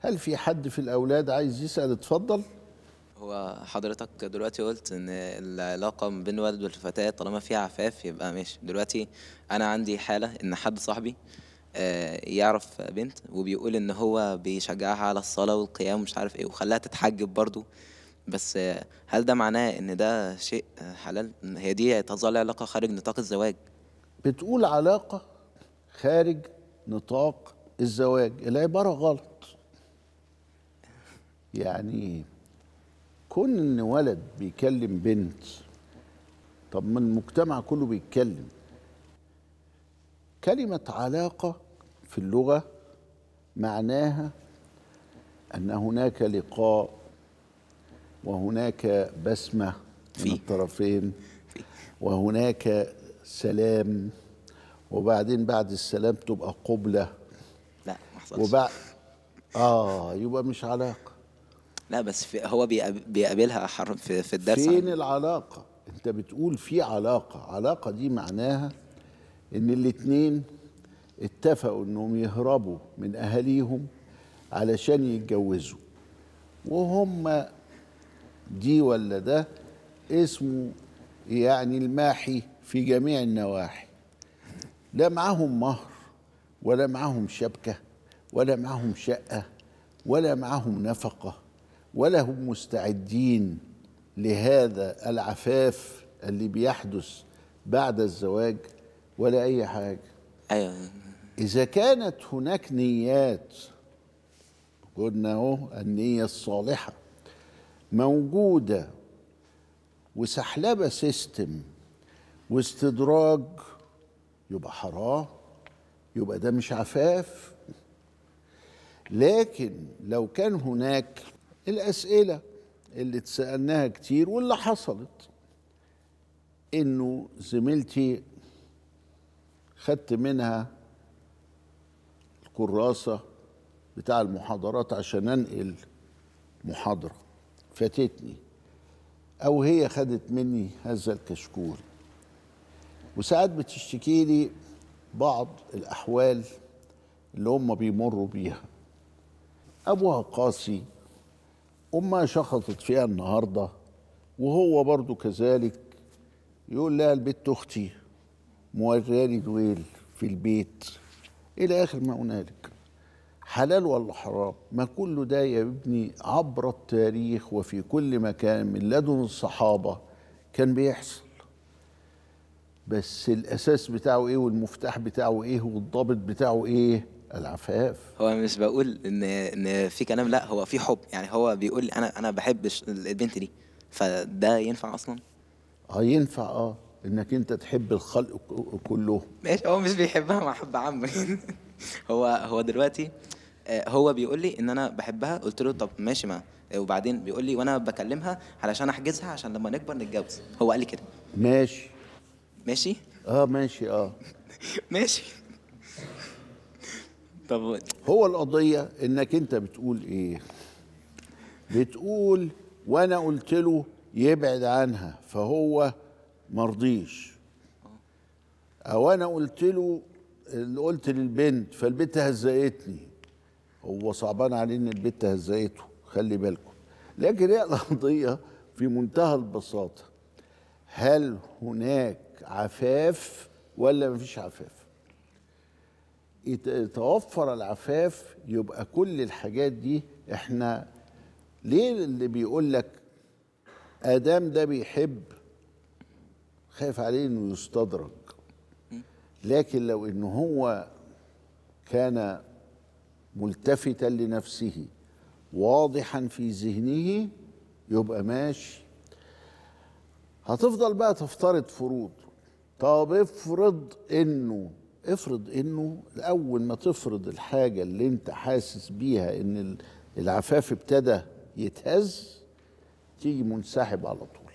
هل في حد في الأولاد عايز يسأل اتفضل هو حضرتك دلوقتي قلت ان العلاقه ما بين الولد والفتاه طالما فيها عفاف يبقى ماشي دلوقتي انا عندي حاله ان حد صاحبي آه، يعرف بنت وبيقول ان هو بيشجعها على الصلاه والقيام ومش عارف ايه وخلاها تتحجب برضه بس آه، هل ده معناه ان ده شيء حلال هي دي تظل علاقه خارج نطاق الزواج بتقول علاقه خارج نطاق الزواج العباره غلط يعني كون ان ولد بيكلم بنت طب ما المجتمع كله بيتكلم كلمة علاقة في اللغة معناها أن هناك لقاء وهناك بسمة في الطرفين وهناك سلام وبعدين بعد السلام تبقى قبلة لا وبعد آه يبقى مش علاقة لا بس في هو بيقابلها حر في, في الدرس فين عنه. العلاقة انت بتقول في علاقة علاقة دي معناها ان الاتنين اتفقوا انهم يهربوا من اهاليهم علشان يتجوزوا وهم دي ولا ده اسمه يعني الماحي في جميع النواحي لا معاهم مهر ولا معاهم شبكة ولا معاهم شقة ولا معاهم نفقة ولا هم مستعدين لهذا العفاف اللي بيحدث بعد الزواج ولا اي حاجه ايوه اذا كانت هناك نيات قلنا اهو النيه الصالحه موجوده وسحلبه سيستم واستدراج يبقى حرام يبقى ده مش عفاف لكن لو كان هناك الأسئلة اللي اتسألناها كتير واللي حصلت إنه زميلتي خدت منها الكراسة بتاع المحاضرات عشان أنقل محاضرة فاتتني أو هي خدت مني هذا الكشكول وساعات بتشتكي لي بعض الأحوال اللي هم بيمروا بيها أبوها قاسي أمها شخطت فيها النهاردة وهو برضو كذلك يقول لها البيت أختي موراني دويل في البيت إلى آخر ما هنالك حلال ولا حرام ما كل ده يا ابني عبر التاريخ وفي كل مكان من لدن الصحابة كان بيحصل بس الأساس بتاعه إيه والمفتاح بتاعه إيه والضابط بتاعه إيه العفاف هو مش بقول ان ان في كلام لا هو في حب يعني هو بيقول انا انا بحب البنت دي فده ينفع اصلا اه ينفع اه انك انت تحب الخلق كله ماشي هو مش بيحبها محبه عامه هو هو دلوقتي آه، هو بيقول لي ان انا بحبها قلت له طب ماشي ما وبعدين بيقول لي وانا بكلمها علشان احجزها عشان لما نكبر نتجوز هو قال لي كده ماشي ماشي اه ماشي اه ماشي طب هو القضيه انك انت بتقول ايه بتقول وانا قلت له يبعد عنها فهو مرضيش او انا قلت له اللي قلت للبنت فالبنت هزقتني هو صعبان عليه ان البنت هزقته خلي بالكم لكن هي القضيه في منتهى البساطه هل هناك عفاف ولا مفيش عفاف يتوفر العفاف يبقى كل الحاجات دي احنا ليه اللي بيقول لك ادام ده بيحب خايف عليه انه يستدرج لكن لو ان هو كان ملتفتا لنفسه واضحا في ذهنه يبقى ماشي هتفضل بقى تفترض فروض طب افرض انه افرض انه اول ما تفرض الحاجه اللي انت حاسس بيها ان العفاف ابتدى يتهز تيجي منسحب على طول